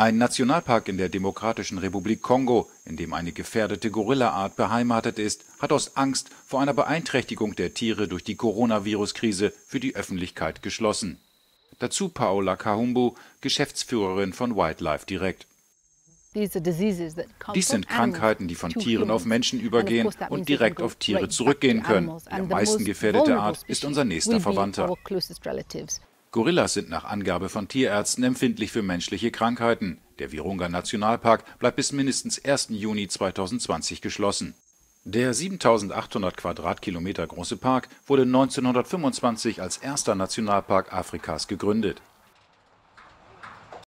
Ein Nationalpark in der Demokratischen Republik Kongo, in dem eine gefährdete Gorilla-Art beheimatet ist, hat aus Angst vor einer Beeinträchtigung der Tiere durch die Coronavirus-Krise für die Öffentlichkeit geschlossen. Dazu Paola Kahumbu, Geschäftsführerin von Wildlife Direct. Dies sind Krankheiten, die von Tieren auf Menschen übergehen und direkt auf Tiere zurückgehen können. Die am meisten gefährdete Art ist unser nächster Verwandter. Gorillas sind nach Angabe von Tierärzten empfindlich für menschliche Krankheiten. Der Virunga-Nationalpark bleibt bis mindestens 1. Juni 2020 geschlossen. Der 7.800 Quadratkilometer große Park wurde 1925 als erster Nationalpark Afrikas gegründet